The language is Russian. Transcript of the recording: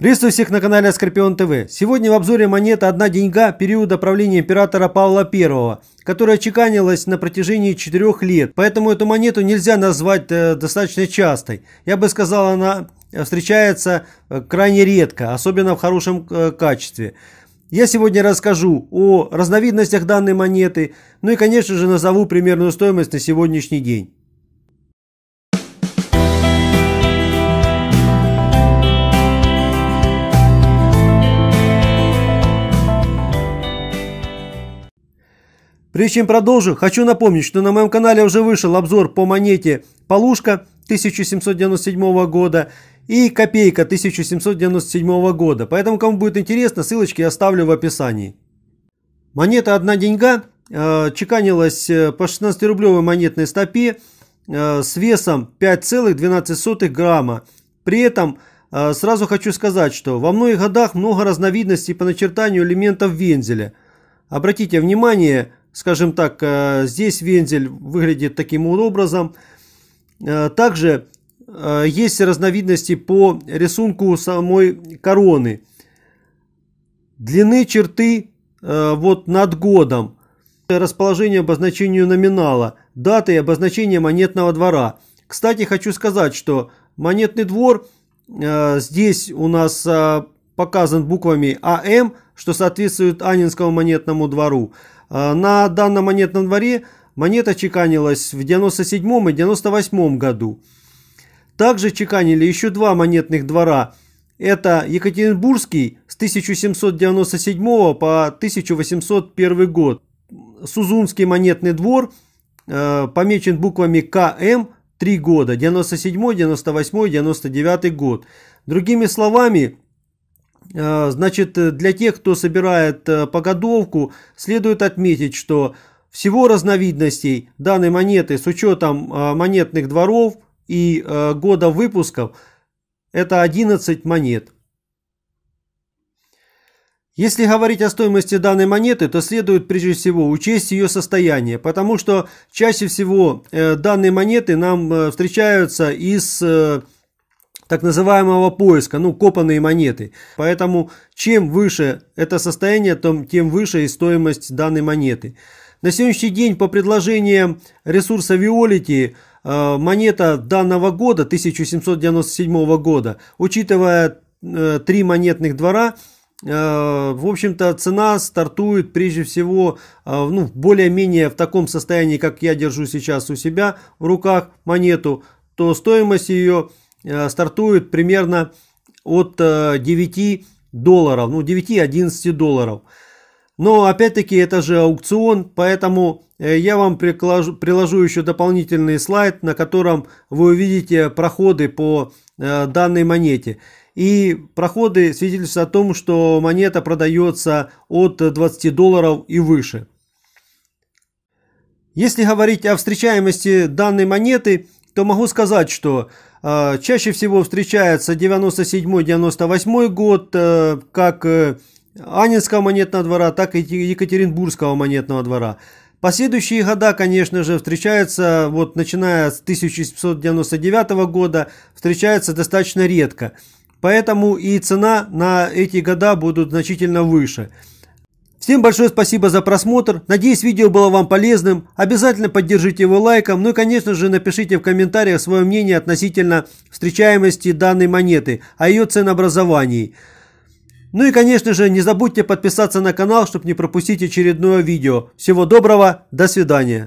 Приветствую всех на канале Скорпион ТВ. Сегодня в обзоре монета «Одна деньга» периода правления императора Павла I, которая чеканилась на протяжении 4 лет. Поэтому эту монету нельзя назвать э, достаточно частой. Я бы сказал, она встречается э, крайне редко, особенно в хорошем э, качестве. Я сегодня расскажу о разновидностях данной монеты, ну и, конечно же, назову примерную стоимость на сегодняшний день. Прежде чем продолжу, хочу напомнить, что на моем канале уже вышел обзор по монете «Полушка» 1797 года и «Копейка» 1797 года. Поэтому, кому будет интересно, ссылочки я оставлю в описании. Монета «Одна деньга» э, чеканилась э, по 16-рублевой монетной стопе э, с весом 5,12 грамма. При этом сразу хочу сказать, что во многих годах много разновидностей по начертанию элементов вензеля. Обратите внимание, Скажем так, э, здесь вензель выглядит таким образом. Э, также э, есть разновидности по рисунку самой короны. Длины черты вот над годом. Расположение обозначению номинала, даты и обозначение монетного двора. Кстати, хочу сказать, что монетный двор здесь у нас показан буквами АМ, что соответствует Анинскому монетному двору. А, на данном монетном дворе монета чеканилась в 97 и 98 году. Также чеканили еще два монетных двора. Это Екатеринбургский с 1797 по 1801 год. Сузунский монетный двор э, помечен буквами КМ 3 года, 97, 98, 99 год. Другими словами, Э, значит, э, для тех, кто собирает э, погодовку, следует отметить, что всего разновидностей данной монеты с учетом монетных дворов и года выпусков это 11 монет. Если говорить о стоимости данной монеты, то следует прежде всего учесть ее состояние, потому что чаще всего данные монеты нам встречаются из так называемого поиска, ну, копанные монеты. Поэтому чем выше это состояние, тем выше и стоимость данной монеты. На сегодняшний день по предложениям ресурса Violity э, монета данного года, 1797 года, учитывая э, три монетных двора, э, в общем-то, цена стартует прежде всего ну, более-менее в таком состоянии, как я держу сейчас у себя в руках монету, то стоимость ее Э, стартует примерно от 9 э, долларов, ну 9-11 долларов. Но опять-таки это же аукцион, поэтому э, я вам приложу, приложу еще дополнительный слайд, на котором вы увидите проходы по данной монете. И проходы свидетельствуют о том, что монета продается от 20 долларов и выше. Если говорить о встречаемости данной монеты, то могу сказать, что э, чаще всего встречается 97-98 год э, как э, Анинского монетного двора, так и Екатеринбургского монетного двора. Последующие года, конечно же, встречаются, вот начиная с 1799 года, встречаются достаточно редко. Поэтому и цена на эти года будут значительно выше. Всем большое спасибо за просмотр. Надеюсь, видео было вам полезным. Обязательно поддержите его лайком. Ну и, конечно же, напишите в комментариях свое мнение относительно встречаемости данной монеты, о а ее ценообразовании. Ну и, конечно же, не забудьте подписаться на канал, чтобы не пропустить очередное видео. Всего доброго, до свидания.